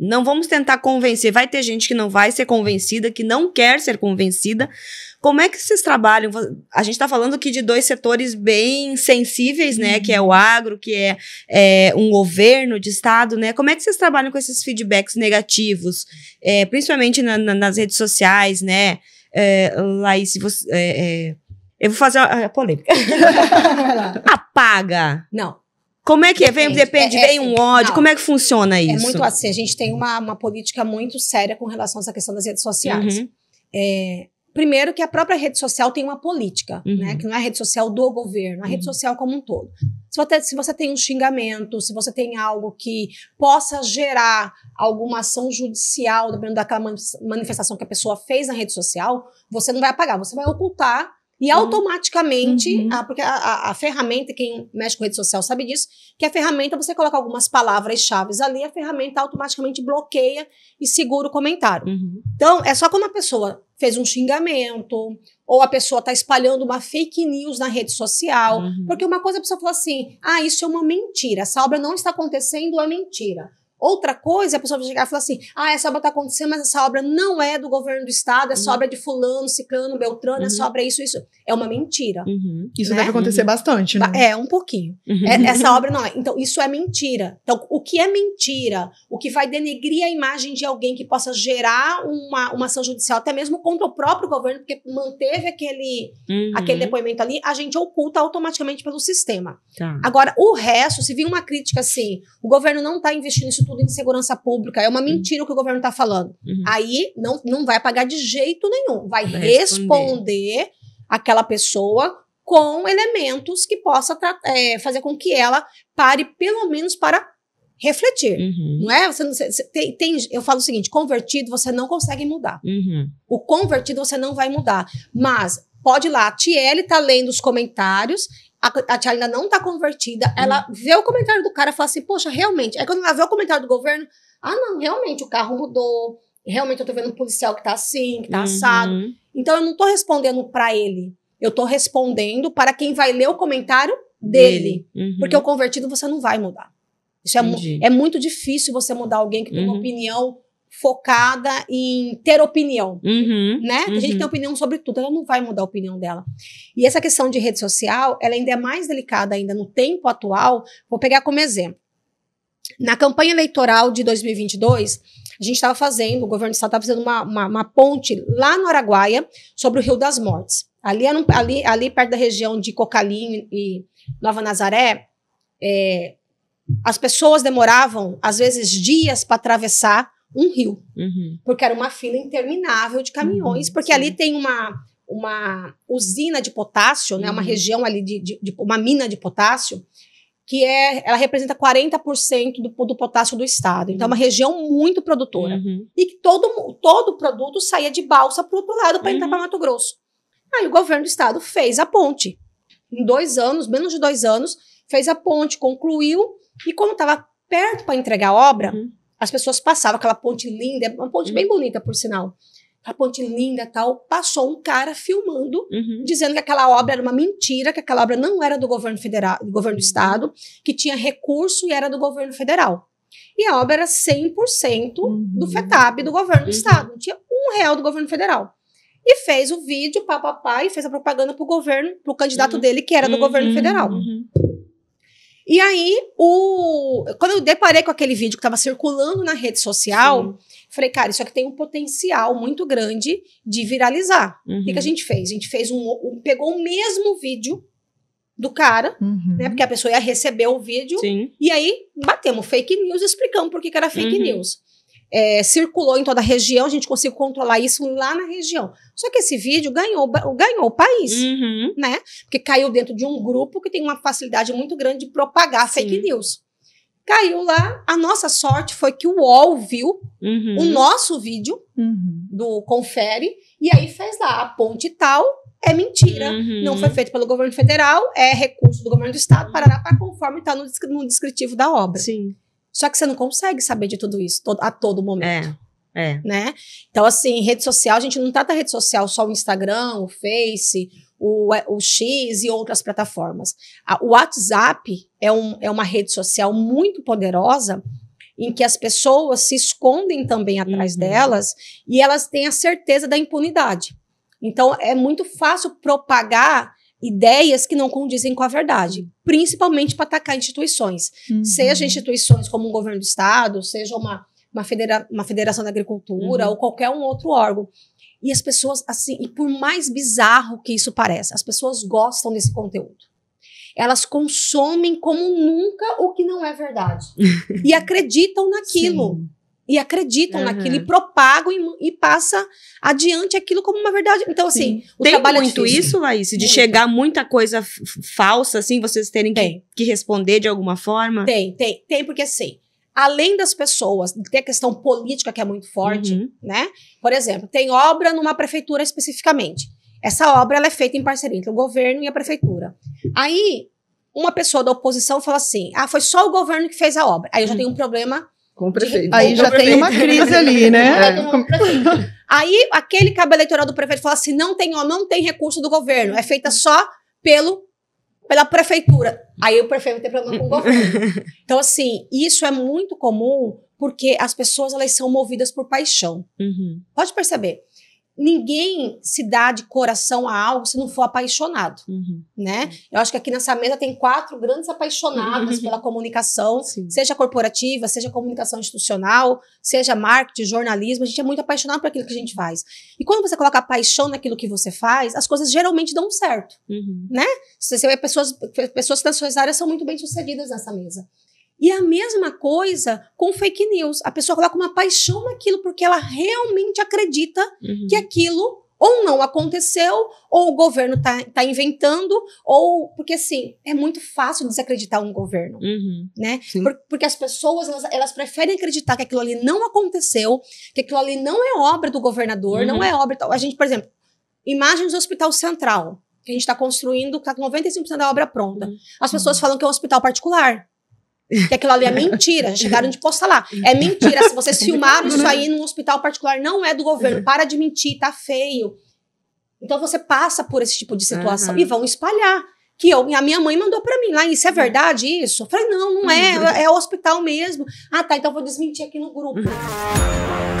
Não vamos tentar convencer. Vai ter gente que não vai ser convencida, que não quer ser convencida. Como é que vocês trabalham? A gente está falando aqui de dois setores bem sensíveis, né? Uhum. Que é o uhum. agro, que é, é, um governo de estado, né? Como é que vocês trabalham com esses feedbacks negativos, é, principalmente na, na, nas redes sociais, né? É, Laís, você, é, é, eu vou fazer a polêmica. Apaga. Não. Como é que depende, é? Vem, depende, é, é, vem um assim, ódio. Não, como é que funciona é isso? É muito assim. A gente tem uma, uma política muito séria com relação a essa questão das redes sociais. Uhum. É, primeiro que a própria rede social tem uma política, uhum. né? Que não é a rede social do governo, é a uhum. rede social como um todo. Se você, se você tem um xingamento, se você tem algo que possa gerar alguma ação judicial, dependendo daquela manifestação que a pessoa fez na rede social, você não vai apagar, você vai ocultar e uhum. automaticamente, uhum. a, porque a, a, a, ferramenta, quem mexe com rede social sabe disso, que a ferramenta, você coloca algumas palavras-chave ali, a ferramenta automaticamente bloqueia e segura o comentário. Uhum. Então, é só quando a pessoa fez um xingamento, ou a pessoa está espalhando uma fake news na rede social. Uhum. Porque uma coisa a pessoa fala assim: ah, isso é uma mentira, essa obra não está acontecendo, é mentira. Outra coisa, é a pessoa vai chegar e falar assim: ah, essa obra está acontecendo, mas essa obra não é do governo do estado, essa uhum. obra é de fulano, ciclano, uhum. beltrano, uhum. essa obra é isso, isso. É uma mentira. Uhum. Isso né? deve acontecer uhum. bastante, né? É, um pouquinho. Uhum. É, essa obra não é. Então, isso é mentira. Então, o que é mentira? O que vai denegrir a imagem de alguém que possa gerar uma, uma ação judicial, até mesmo contra o próprio governo, porque manteve aquele, aquele depoimento ali, a gente oculta automaticamente pelo sistema. Tá. Agora, o resto, se vir uma crítica assim, o governo não está investindo isso tudo em segurança pública, é uma mentira o que o governo está falando. Uhum. Aí não, não vai pagar de jeito nenhum, vai, vai responder. responder aquela pessoa com elementos que possa é, fazer com que ela pare pelo menos para refletir, uhum. não é? Você, você tem, tem, eu falo o seguinte: convertido você não consegue mudar. Uhum. O convertido você não vai mudar, mas pode ir lá, a Tiele tá lendo os comentários a, a ainda não tá convertida, ela hum. vê o comentário do cara e fala assim, poxa, realmente. Aí quando ela vê o comentário do governo, ah, não, realmente, o carro mudou, realmente eu tô vendo um policial que tá assim, que tá uhum. assado. Então eu não tô respondendo para ele, eu tô respondendo para quem vai ler o comentário dele. Uhum. Porque o convertido você não vai mudar. Isso é, mu é, muito difícil você mudar alguém que tem uhum. uma opinião focada em ter opinião, uhum, né? Uhum. A gente tem uhum. opinião sobre tudo, ela não vai mudar a opinião dela. E essa questão de rede social, ela ainda é mais delicada ainda no tempo atual. Vou pegar como exemplo. Na campanha eleitoral de 2022, a gente estava fazendo, o governo do estado estava fazendo uma, uma, uma, ponte lá no Araguaia sobre o Rio das Mortes. Ali, era um, ali, ali perto da região de Cocalim e Nova Nazaré, é, as pessoas demoravam, às vezes, dias para atravessar um rio. Uhum. Porque era uma fila interminável de caminhões, uhum, porque sim. ali tem uma, uma usina de potássio, né, uma uhum. região ali de, de, de, uma mina de potássio, que é, ela representa 40% do, do potássio do estado. Então, é uma uhum. região muito produtora. Uhum. E que todo, todo produto saía de balsa para o outro lado para entrar para Mato Grosso. Aí o governo do estado fez a ponte. Em dois anos, menos de dois anos, fez a ponte, concluiu, e como estava perto para entregar a obra, uhum as pessoas passavam aquela uhum. ponte linda, uma ponte bem uhum. bonita, por sinal. Aquela ponte linda tal. Passou um cara filmando, uhum. dizendo que aquela obra era uma mentira, que aquela obra não era do governo federal, do governo do uhum. estado, que tinha recurso e era do governo federal. E a obra era 100% uhum. do FETAB, do governo do estado. Não tinha um real do governo federal. E fez o vídeo, papapá, e fez a propaganda pro governo, pro candidato uhum. dele, que era do governo federal. Uhum. E aí, o... quando eu deparei com aquele vídeo que estava circulando na rede social, Sim. falei, cara, isso aqui tem um potencial muito grande de viralizar. Uhum. O que, que, a uhum. gente fez? A gente fez um, um pegou o mesmo vídeo do cara, uhum. né? Porque a pessoa ia receber o vídeo. Sim. E aí, batemos fake news, explicamos por que, que era fake uhum. news é, circulou em toda a região, a gente conseguiu controlar isso lá na região. Só que esse vídeo ganhou, ganhou o país, uhum. né? Porque caiu dentro de um grupo que tem uma facilidade muito grande de propagar Sim. fake news. Caiu lá, a nossa sorte foi que o UOL viu uhum. o nosso vídeo uhum. do Confere, e aí fez lá a ponte tal, é mentira, uhum. não foi feito pelo governo federal, é recurso do governo do estado, uhum. parará, para conforme está no, no descritivo da obra. Sim. Só que você não consegue saber de tudo isso a todo momento. É, é. Né? Então, assim, rede social, a gente não trata rede social só o Instagram, o Face, o, é, o X e outras plataformas. A, o WhatsApp é, um, é uma rede social muito poderosa em que as pessoas se escondem também atrás uhum. delas e elas têm a certeza da impunidade. Então, é muito fácil propagar ideias que não condizem com a verdade, uhum. principalmente para atacar instituições, uhum. seja instituições como um governo do estado, seja uma, uma, federa uma federação da agricultura uhum. ou qualquer um outro órgão. E as pessoas, assim, e por mais bizarro que isso pareça, as pessoas gostam desse conteúdo. Elas consomem como nunca o que não é verdade. e acreditam naquilo. Sim e acreditam uhum. naquilo e uhum. propagam e, e passa adiante aquilo como uma verdade. Então, assim, Sim. o Tem trabalho é muito é isso, Laís, de muito. chegar muita coisa falsa, assim, vocês terem que, que, responder de alguma forma? Tem, tem, tem, porque assim, além das pessoas, tem a questão política que é muito forte, uhum. né? Por exemplo, tem obra numa prefeitura especificamente. Essa obra ela é feita em parceria entre o governo e a prefeitura. Aí, uma pessoa da oposição fala assim: ah, foi só o governo que fez a obra. Aí eu já uhum. tenho um uhum. problema Tipo, né? é, com o prefeito. Aí já tem uma crise ali, né? É. Aí aquele cabo eleitoral do prefeito fala assim: não tem, ó, não tem recurso do governo, é feita só pelo pela prefeitura. Aí o prefeito tem problema com o governo. Então, assim, isso é muito comum porque as pessoas elas são movidas por paixão. Uhum. Pode perceber ninguém se dá de coração a algo se não for apaixonado, uhum. né? Eu acho que aqui nessa mesa tem quatro grandes apaixonadas uhum. pela comunicação, Sim. seja corporativa, seja comunicação institucional, seja marketing, jornalismo, a gente é muito apaixonado por aquilo que a gente faz. E quando você coloca paixão naquilo que você faz, as coisas geralmente dão certo, uhum. né? Você vê pessoas, pessoas que nas suas áreas são muito bem-sucedidas nessa mesa. E a mesma coisa com fake news. A pessoa coloca uma paixão naquilo porque ela realmente acredita uhum. que aquilo ou não aconteceu, ou o governo está tá inventando, ou porque assim é muito fácil desacreditar um governo, uhum, né? Por, porque as pessoas elas, elas, preferem acreditar que aquilo ali não aconteceu, que aquilo ali não é obra do governador, uhum. não é obra. A gente, por exemplo, imagens do Hospital Central que a gente está construindo, está com 95% da obra pronta. Uhum. As pessoas uhum. falam que é um hospital particular que aquilo ali é mentira. Já chegaram de postar lá. É mentira. Se vocês filmaram isso né? aí num hospital particular, não é do governo. É. Para de mentir, tá feio. Então você passa por esse tipo de situação uhum. e vão espalhar. Que eu, a minha mãe mandou para mim lá, isso é verdade isso? Eu falei, não, não é, uhum. é hospital mesmo. Ah, tá, então vou desmentir aqui no grupo. Uhum.